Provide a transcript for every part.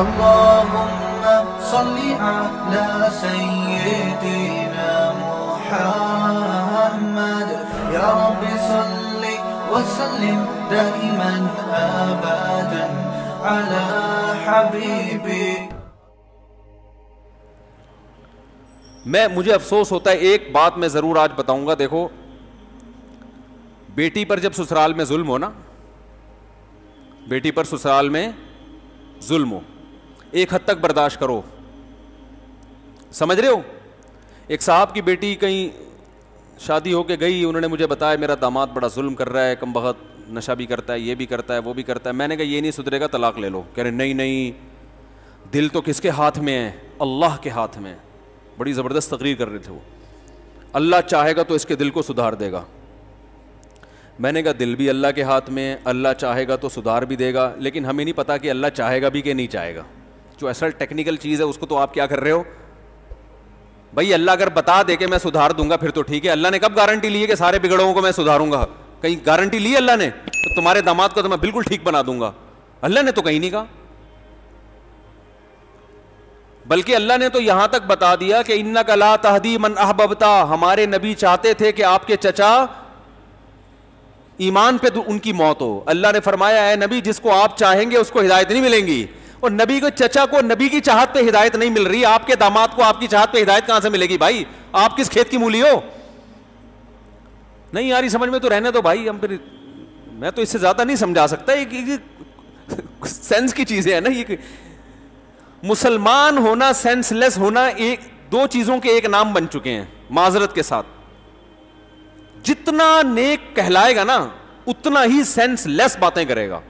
اللهم صل على سيدنا محمد يا رب صل وسلم دائما أبدا على حبيبي मैं मुझे अफसोस होता है एक बात मैं ज़रूर आज बताऊंगा देखो बेटी पर जब ससुराल में जुल्म हो ना बेटी पर ससुराल में जुल्म हो एक हद तक बर्दाश्त करो समझ रहे हो एक साहब की बेटी कहीं शादी होके गई उन्होंने मुझे बताया मेरा दामाद बड़ा जुल्म कर रहा है कम बहुत नशा भी करता है ये भी करता है वो भी करता है मैंने कहा ये नहीं सुधरेगा तलाक ले लो कह रहे नहीं नहीं दिल तो किसके हाथ में है अल्लाह के हाथ में बड़ी ज़बरदस्त तकरीर कर रहे थे वो अल्लाह चाहेगा तो इसके दिल को सुधार देगा मैंने कहा दिल भी अल्लाह के हाथ में है अल्लाह चाहेगा तो सुधार भी देगा लेकिन हमें नहीं पता कि अल्लाह चाहेगा भी कि नहीं चाहेगा जो असल टेक्निकल चीज़ है उसको तो आप क्या कर रहे हो भाई अल्लाह अगर बता दे के मैं सुधार दूंगा फिर तो ठीक है अल्लाह ने कब गारंटी ली है कि सारे बिगड़ों को मैं सुधारूंगा कहीं गारंटी ली अल्लाह ने तो तुम्हारे दामाद को तो मैं बिल्कुल ठीक बना दूंगा अल्लाह ने तो कहीं नहीं कहा बल्कि अल्लाह ने तो यहां तक बता दिया कि इन्ना कला तहदी मन अहबता हमारे नबी चाहते थे कि आपके चचा ईमान पे उनकी मौत हो अल्लाह ने फरमाया है नबी जिसको आप चाहेंगे उसको हिदायत नहीं मिलेंगी और नबी को चचा को नबी की चाहत पे हिदायत नहीं मिल रही आपके दामाद को आपकी चाहत पे हिदायत कहां से मिलेगी भाई आप किस खेत की मूली हो नहीं यार समझ में तो रहने दो भाई हम फिर मैं तो इससे ज्यादा नहीं समझा सकता एक, एक, सेंस की चीजें है ना ये मुसलमान होना सेंसलेस होना एक दो चीजों के एक नाम बन चुके हैं माजरत के साथ जितना नेक कहलाएगा ना उतना ही सेंसलेस बातें करेगा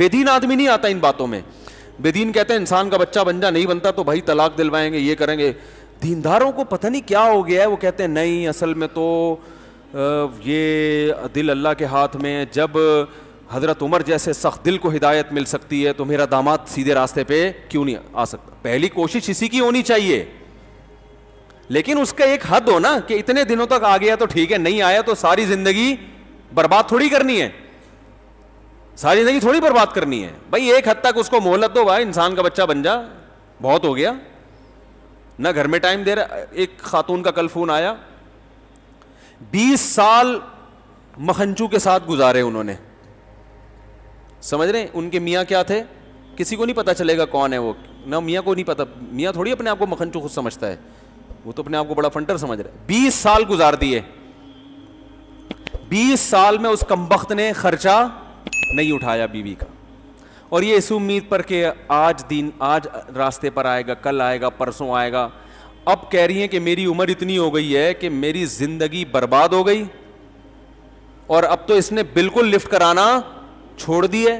बेदीन आदमी नहीं आता इन बातों में बेदीन कहते हैं इंसान का बच्चा बन जा नहीं बनता तो भाई तलाक दिलवाएंगे ये करेंगे दीनदारों को पता नहीं क्या हो गया है वो कहते हैं नहीं असल में तो ये दिल अल्लाह के हाथ में जब हज़रत उमर जैसे सख्त दिल को हिदायत मिल सकती है तो मेरा दामाद सीधे रास्ते पे क्यों नहीं आ सकता पहली कोशिश इसी की होनी चाहिए लेकिन उसका एक हद हो ना कि इतने दिनों तक आ गया तो ठीक है नहीं आया तो सारी ज़िंदगी बर्बाद थोड़ी करनी है सारी जिंदगी थोड़ी बर्बाद करनी है भाई एक हद तक उसको मोहलत दो भाई इंसान का बच्चा बन जा बहुत हो गया ना घर में टाइम दे रहा एक खातून का कल फोन आया बीस साल मखनचू के साथ गुजारे उन्होंने समझ रहे उनके मियाँ क्या थे किसी को नहीं पता चलेगा कौन है वो ना मियाँ को नहीं पता मियाँ थोड़ी अपने आप को मखनचू खुद समझता है वो तो अपने आप को बड़ा फंटर समझ रहा है बीस साल गुजार दिए बीस साल में उस कमबख्त ने खर्चा नहीं उठाया बीवी का और ये इस उम्मीद पर कि आज दिन आज रास्ते पर आएगा कल आएगा परसों आएगा अब कह रही हैं कि मेरी उम्र इतनी हो गई है कि मेरी ज़िंदगी बर्बाद हो गई और अब तो इसने बिल्कुल लिफ्ट कराना छोड़ दी है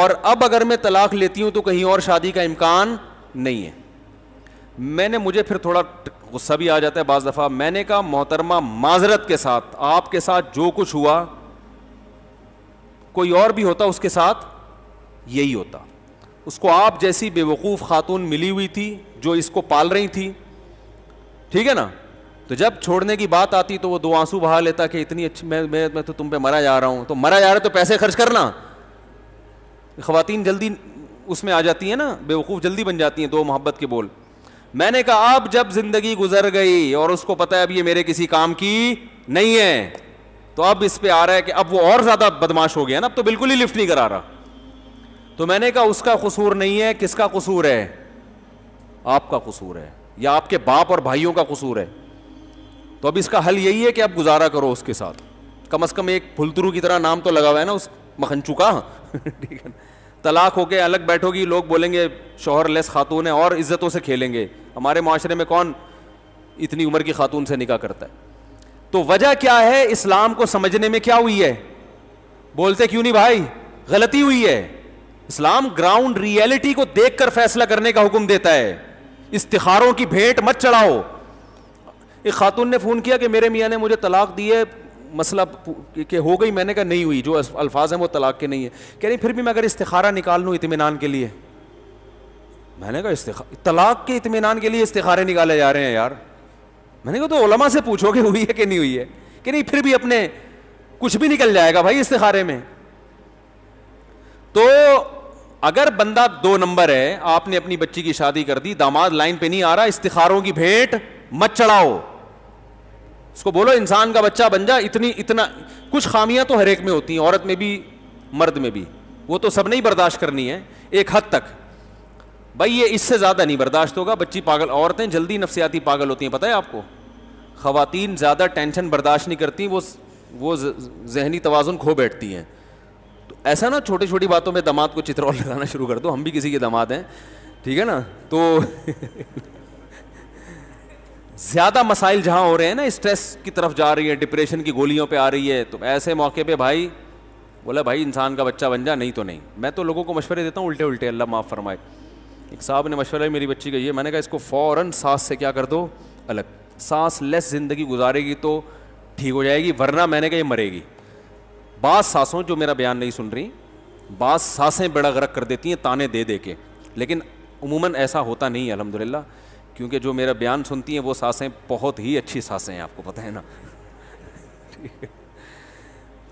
और अब अगर मैं तलाक लेती हूं तो कहीं और शादी का इम्कान नहीं है मैंने मुझे फिर थोड़ा गुस्सा भी आ जाता है बाज दफ़ा मैंने कहा मोहतरमा माजरत के साथ आपके साथ जो कुछ हुआ कोई और भी होता उसके साथ यही होता उसको आप जैसी बेवकूफ़ खातून मिली हुई थी जो इसको पाल रही थी ठीक है ना तो जब छोड़ने की बात आती तो वो दो आंसू बहा लेता कि इतनी अच्छी मैं मैं, मैं तो तुम पे मरा जा रहा हूँ तो मरा जा रहा है तो पैसे खर्च करना खातन जल्दी उसमें आ जाती है ना बेवकूफ़ जल्दी बन जाती हैं दो मोहब्बत के बोल मैंने कहा अब जब ज़िंदगी गुजर गई और उसको पता है अब ये मेरे किसी काम की नहीं है तो अब इस पर आ रहा है कि अब वो और ज़्यादा बदमाश हो गया ना अब तो बिल्कुल ही लिफ्ट नहीं करा रहा तो मैंने कहा उसका कसूर नहीं है किसका कसूर है आपका कसूर है या आपके बाप और भाइयों का कसूर है तो अब इसका हल यही है कि आप गुजारा करो उसके साथ कम अज़ कम एक फुलतरू की तरह नाम तो लगा हुआ है ना उस मखनचू का ठीक है तलाक होके अलग बैठोगी लोग बोलेंगे शोहर लेस खातून है और इज्जतों से खेलेंगे हमारे माशरे में कौन इतनी उम्र की खातून से निकाह करता है तो वजह क्या है इस्लाम को समझने में क्या हुई है बोलते क्यों नहीं भाई गलती हुई है इस्लाम ग्राउंड रियलिटी को देखकर फैसला करने का हुक्म देता है इस्तिखारों की भेंट मत चढ़ाओ एक खातून ने फ़ोन किया कि मेरे मियाँ ने मुझे तलाक दी है मसला कि हो गई मैंने कहा नहीं हुई जो अल्फाज हैं वो तलाक के नहीं है कह रही फिर भी मैं अगर इस्तारा निकाल लूँ इतमान के लिए मैंने कहा तलाक के इतमान के लिए इस्तारे निकाले जा रहे हैं यार मैंने कहा तो ओलमा से पूछोगे हुई है कि नहीं हुई है कि नहीं फिर भी अपने कुछ भी निकल जाएगा भाई इस्तारे में तो अगर बंदा दो नंबर है आपने अपनी बच्ची की शादी कर दी दामाद लाइन पे नहीं आ रहा इस्तारों की भेंट मत चढ़ाओ उसको बोलो इंसान का बच्चा बन जा इतनी इतना कुछ खामियां तो हर एक में होती हैं औरत में भी मर्द में भी वो तो सब नहीं बर्दाश्त करनी है एक हद तक भाई ये इससे ज़्यादा नहीं बर्दाश्त होगा बच्ची पागल औरतें जल्दी नफसियाती पागल होती हैं पता है आपको ख़वातीन ज़्यादा टेंशन बर्दाश्त नहीं करती वो वो जहनी तोज़ुन खो बैठती हैं तो ऐसा ना छोटी छोटी बातों में दमाद को चित्रौल लगाना शुरू कर दो हम भी किसी के दमाद हैं ठीक है ना तो ज़्यादा मसाइल जहाँ हो रहे हैं ना स्ट्रेस की तरफ जा रही है डिप्रेशन की गोलियों पे आ रही है तो ऐसे मौके पर भाई बोला भाई इंसान का बच्चा बन जा नहीं तो नहीं मैं तो लोगों को मशवरे देता हूँ उल्टे उल्टे अल्लाह माफ़ फरमाए एक साहब ने मशवरा मेरी बच्ची का ये मैंने कहा इसको फ़ौर सांस से क्या कर दो अलग सांस लेस ज़िंदगी गुजारेगी तो ठीक हो जाएगी वरना मैंने कहा ये मरेगी बास सांसों जो मेरा बयान नहीं सुन रही बास सांसें बड़ा गरक कर देती हैं ताने दे दे के लेकिन उमूमन ऐसा होता नहीं है अलहमदिल्ला क्योंकि जो मेरा बयान सुनती हैं वो सांसें बहुत ही अच्छी सांसें हैं आपको पता है ना ठीक है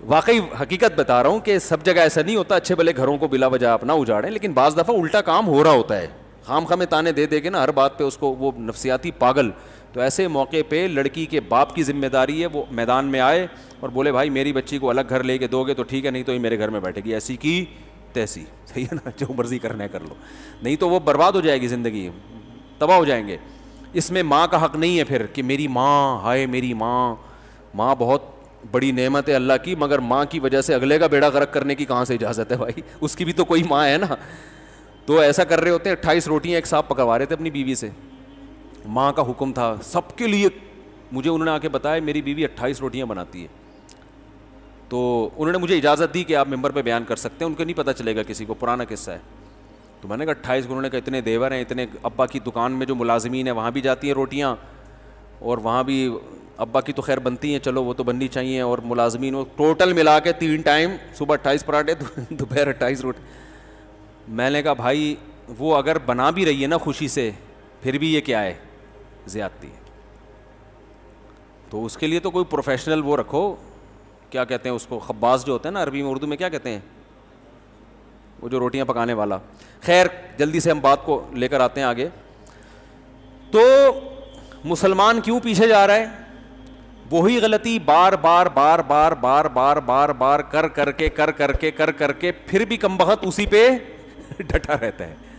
वाकई हकीकत बता रहा हूँ कि सब जगह ऐसा नहीं होता अच्छे भले घरों को बिला वजह अपना उजाड़ें लेकिन बाज़ दफ़ा उल्टा काम हो रहा होता है खाम खामे ताने दे दे ना हर बात पर उसको वो नफसियाती पागल तो ऐसे मौके पर लड़की के बाप की जिम्मेदारी है वो मैदान में आए और बोले भाई मेरी बच्ची को अलग घर लेके दोगे तो ठीक है नहीं तो ये मेरे घर में बैठेगी ऐसी की तैसी सही है ना जो मर्जी करना है कर लो नहीं तो वो बर्बाद हो जाएगी ज़िंदगी तबाह हो जाएंगे इसमें माँ का हक नहीं है फिर कि मेरी माँ हाय मेरी माँ माँ बहुत बड़ी नेमत है अल्लाह की मगर माँ की वजह से अगले का बेड़ा गर्क करने की कहाँ से इजाज़त है भाई उसकी भी तो कोई माँ है ना तो ऐसा कर रहे होते हैं अट्ठाईस रोटियाँ एक साथ पकवा रहे थे अपनी बीवी से माँ का हुक्म था सब के लिए मुझे उन्होंने आके बताया मेरी बीवी अट्ठाईस रोटियाँ बनाती है तो उन्होंने मुझे इजाज़त दी कि आप मेम्बर पर बयान कर सकते हैं उनको नहीं पता चलेगा किसी को पुराना किस्सा है तो मैंने कहा अट्ठाईस उन्होंने कहा इतने देवर हैं इतने अब्बा की दुकान में जो मुलाजमीन है वहाँ भी जाती हैं रोटियाँ और वहाँ भी अब बाकी तो खैर बनती हैं चलो वो तो बननी चाहिए और मुलाजमीन वो टोटल मिला के तीन टाइम सुबह अट्ठाईस पराठे दोपहर अट्ठाईस रोटी मैंने कहा भाई वो अगर बना भी रही है ना खुशी से फिर भी ये क्या है ज़्यादती है तो उसके लिए तो कोई प्रोफेशनल वो रखो क्या कहते हैं उसको खब्बास जो होते हैं ना अरबी में उर्दू में क्या कहते हैं वो जो रोटियां पकाने वाला खैर जल्दी से हम बात को लेकर आते हैं आगे तो मुसलमान क्यों पीछे जा रहा है वही गलती बार बार बार बार बार बार बार बार कर करके कर करके कर करके फिर भी कम बहुत उसी पे डटा रहता है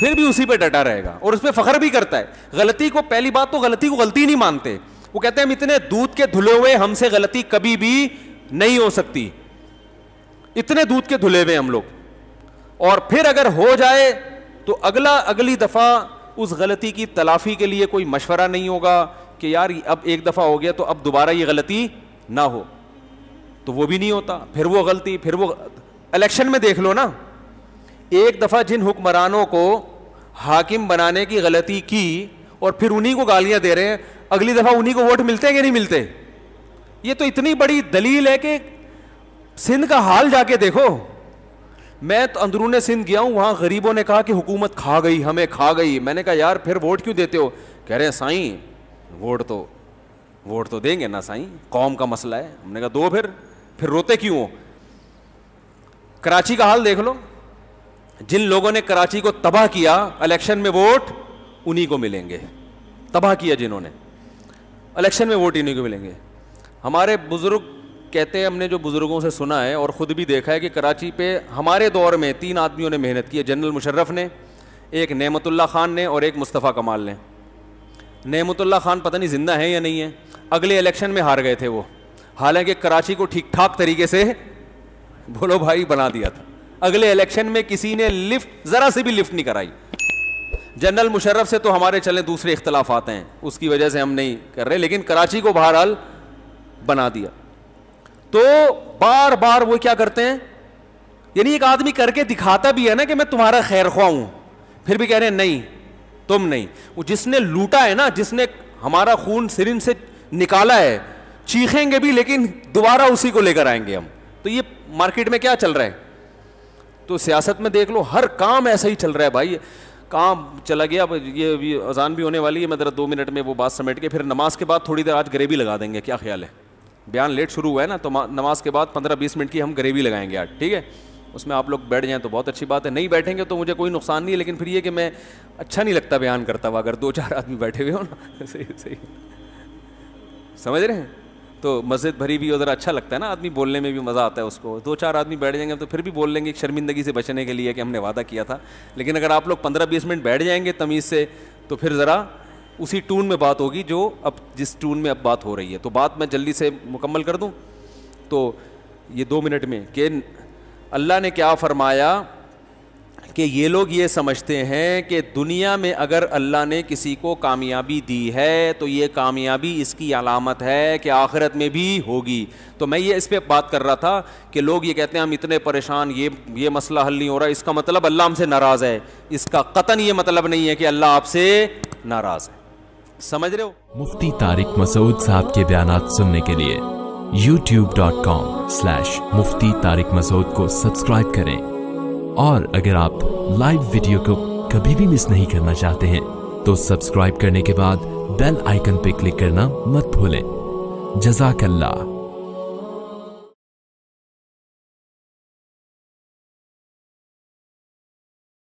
फिर भी उसी पे डटा रहेगा और उस पर फख्र भी करता है गलती को पहली बात तो गलती को गलती नहीं मानते वो कहते हैं हम इतने दूध के धुले हुए हमसे गलती कभी भी नहीं हो सकती इतने दूध के धुले हुए हम लोग और फिर अगर हो जाए तो अगला अगली दफा उस गलती की तलाफी के लिए कोई मशवरा नहीं होगा कि यार अब एक दफ़ा हो गया तो अब दोबारा ये गलती ना हो तो वो भी नहीं होता फिर वो गलती फिर वो इलेक्शन में देख लो ना एक दफ़ा जिन हुक्मरानों को हाकिम बनाने की गलती की और फिर उन्हीं को गालियां दे रहे हैं अगली दफ़ा उन्हीं को वोट मिलते हैं कि नहीं मिलते ये तो इतनी बड़ी दलील है कि सिंध का हाल जाके देखो मैं तो अंदरून सिंध गया हूँ वहाँ गरीबों ने कहा कि हुकूमत खा गई हमें खा गई मैंने कहा यार फिर वोट क्यों देते हो कह रहे हैं साईं वोट तो वोट तो देंगे ना साई कौम का मसला है हमने कहा दो फिर फिर रोते क्यों हो कराची का हाल देख लो जिन लोगों ने कराची को तबाह किया इलेक्शन में वोट उन्हीं को मिलेंगे तबाह किया जिन्होंने इलेक्शन में वोट इन्हीं को मिलेंगे हमारे बुज़ुर्ग कहते हैं हमने जो बुज़ुर्गों से सुना है और ख़ुद भी देखा है कि कराची पे हमारे दौर में तीन आदमियों ने मेहनत की जनरल मुशर्रफ ने एक नेमतुल्ला ख़ान ने और एक मुस्तफ़ा कमाल ने नहमतुल्ला खान पता नहीं जिंदा है या नहीं है अगले इलेक्शन में हार गए थे वो हालांकि कराची को ठीक ठाक तरीके से बोलो भाई बना दिया था अगले इलेक्शन में किसी ने लिफ्ट ज़रा से भी लिफ्ट नहीं कराई जनरल मुशर्रफ से तो हमारे चले दूसरे इख्तलाफ आते हैं उसकी वजह से हम नहीं कर रहे लेकिन कराची को बहरहाल बना दिया तो बार बार वो क्या करते हैं यानी एक आदमी करके दिखाता भी है ना कि मैं तुम्हारा खैर ख्वा हूं फिर भी कह रहे हैं नहीं तुम नहीं वो जिसने लूटा है ना जिसने हमारा खून सिरिन से निकाला है चीखेंगे भी लेकिन दोबारा उसी को लेकर आएंगे हम तो ये मार्केट में क्या चल रहा है तो सियासत में देख लो हर काम ऐसा ही चल रहा है भाई काम चला गया अब ये अभी अजान भी होने वाली है मैं ज़रा दो मिनट में वो बात समेट के फिर नमाज के बाद थोड़ी देर आज गरीबी लगा देंगे क्या ख्याल है बयान लेट शुरू हुआ है ना तो नमाज के बाद पंद्रह बीस मिनट की हम गरीबी लगाएंगे आज ठीक है उसमें आप लोग बैठ जाएँ तो बहुत अच्छी बात है नहीं बैठेंगे तो मुझे कोई नुकसान नहीं है लेकिन फिर ये कि मैं अच्छा नहीं लगता बयान करता हुआ अगर दो चार आदमी बैठे हुए हो ना सही सही समझ रहे हैं तो मस्जिद भरी भी उधर अच्छा लगता है ना आदमी बोलने में भी मज़ा आता है उसको दो चार आदमी बैठ जाएंगे तो फिर भी बोल लेंगे शर्मिंदगी से बचने के लिए कि हमने वादा किया था लेकिन अगर आप लोग पंद्रह बीस मिनट बैठ जाएंगे तमीज़ से तो फिर ज़रा उसी टून में बात होगी जो अब जिस टून में अब बात हो रही है तो बात मैं जल्दी से मुकम्मल कर दूँ तो ये दो मिनट में कि अल्लाह ने क्या फरमाया कि ये लोग ये समझते हैं कि दुनिया में अगर अल्लाह ने किसी को कामयाबी दी है तो ये कामयाबी इसकी अलामत है कि आखिरत में भी होगी तो मैं ये इस पर बात कर रहा था कि लोग ये कहते हैं हम इतने परेशान ये ये मसला हल नहीं हो रहा इसका मतलब अल्लाह हमसे नाराज़ है इसका कतन ये मतलब नहीं है कि अल्लाह आपसे नाराज़ है समझ रहे हो मुफ्ती तारिक मसूद साहब के बयान सुनने के लिए कॉम स्लैश मुफ्ती तारिक मसूद को सब्सक्राइब करें और अगर आप लाइव वीडियो को कभी भी मिस नहीं करना चाहते हैं तो सब्सक्राइब करने के बाद बेल आइकन पर क्लिक करना मत भूलें जजाकल्ला